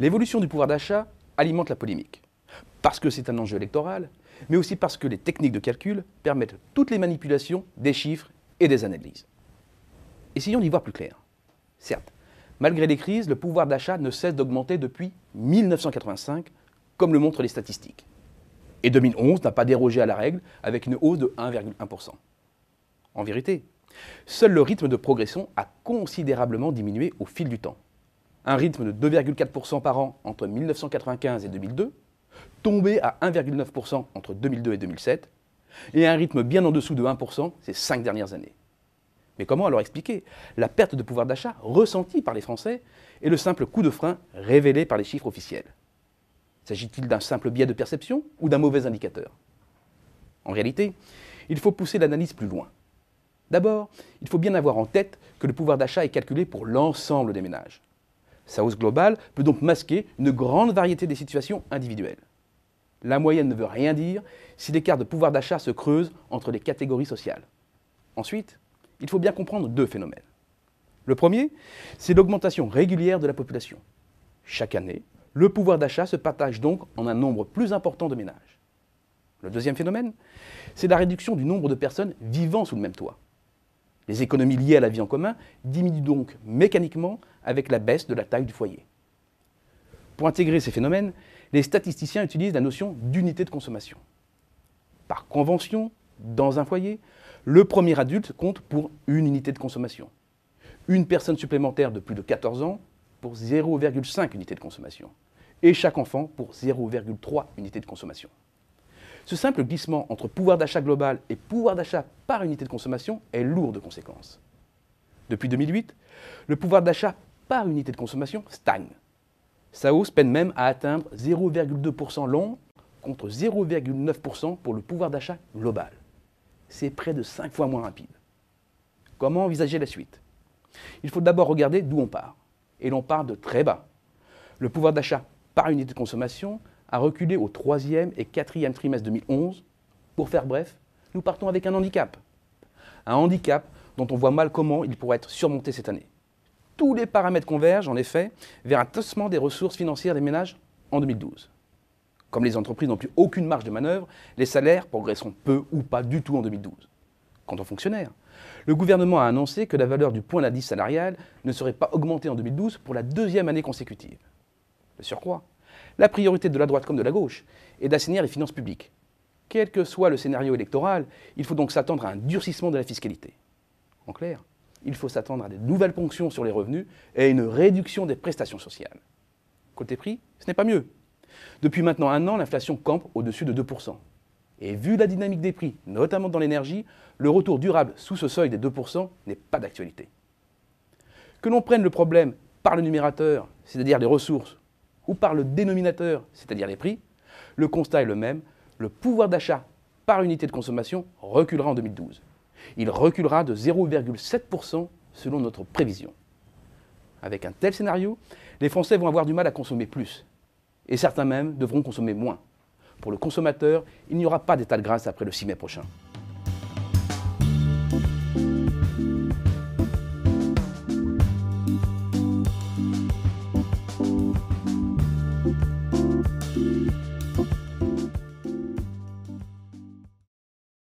L'évolution du pouvoir d'achat alimente la polémique, parce que c'est un enjeu électoral, mais aussi parce que les techniques de calcul permettent toutes les manipulations des chiffres et des analyses. Essayons d'y voir plus clair. Certes, malgré les crises, le pouvoir d'achat ne cesse d'augmenter depuis 1985, comme le montrent les statistiques. Et 2011 n'a pas dérogé à la règle avec une hausse de 1,1%. En vérité, seul le rythme de progression a considérablement diminué au fil du temps un rythme de 2,4% par an entre 1995 et 2002, tombé à 1,9% entre 2002 et 2007, et un rythme bien en dessous de 1% ces cinq dernières années. Mais comment alors expliquer la perte de pouvoir d'achat ressentie par les Français et le simple coup de frein révélé par les chiffres officiels S'agit-il d'un simple biais de perception ou d'un mauvais indicateur En réalité, il faut pousser l'analyse plus loin. D'abord, il faut bien avoir en tête que le pouvoir d'achat est calculé pour l'ensemble des ménages. Sa hausse globale peut donc masquer une grande variété des situations individuelles. La moyenne ne veut rien dire si l'écart de pouvoir d'achat se creuse entre les catégories sociales. Ensuite, il faut bien comprendre deux phénomènes. Le premier, c'est l'augmentation régulière de la population. Chaque année, le pouvoir d'achat se partage donc en un nombre plus important de ménages. Le deuxième phénomène, c'est la réduction du nombre de personnes vivant sous le même toit. Les économies liées à la vie en commun diminuent donc mécaniquement avec la baisse de la taille du foyer. Pour intégrer ces phénomènes, les statisticiens utilisent la notion d'unité de consommation. Par convention, dans un foyer, le premier adulte compte pour une unité de consommation. Une personne supplémentaire de plus de 14 ans pour 0,5 unité de consommation. Et chaque enfant pour 0,3 unité de consommation. Ce simple glissement entre pouvoir d'achat global et pouvoir d'achat par unité de consommation est lourd de conséquences. Depuis 2008, le pouvoir d'achat par unité de consommation stagne. Sa hausse peine même à atteindre 0,2% long contre 0,9% pour le pouvoir d'achat global. C'est près de 5 fois moins rapide. Comment envisager la suite Il faut d'abord regarder d'où on part. Et l'on part de très bas. Le pouvoir d'achat par unité de consommation a reculé au troisième et quatrième trimestre 2011. Pour faire bref, nous partons avec un handicap. Un handicap dont on voit mal comment il pourrait être surmonté cette année. Tous les paramètres convergent, en effet, vers un tossement des ressources financières des ménages en 2012. Comme les entreprises n'ont plus aucune marge de manœuvre, les salaires progresseront peu ou pas du tout en 2012. Quant aux fonctionnaires, le gouvernement a annoncé que la valeur du point d'indice salarial ne serait pas augmentée en 2012 pour la deuxième année consécutive. sur surcroît, la priorité de la droite comme de la gauche est d'assainir les finances publiques. Quel que soit le scénario électoral, il faut donc s'attendre à un durcissement de la fiscalité. En clair, il faut s'attendre à de nouvelles ponctions sur les revenus et à une réduction des prestations sociales. Côté prix, ce n'est pas mieux. Depuis maintenant un an, l'inflation campe au-dessus de 2%. Et vu la dynamique des prix, notamment dans l'énergie, le retour durable sous ce seuil des 2% n'est pas d'actualité. Que l'on prenne le problème par le numérateur, c'est-à-dire les ressources, ou par le dénominateur, c'est-à-dire les prix, le constat est le même, le pouvoir d'achat par unité de consommation reculera en 2012. Il reculera de 0,7% selon notre prévision. Avec un tel scénario, les Français vont avoir du mal à consommer plus, et certains même devront consommer moins. Pour le consommateur, il n'y aura pas d'état de grâce après le 6 mai prochain.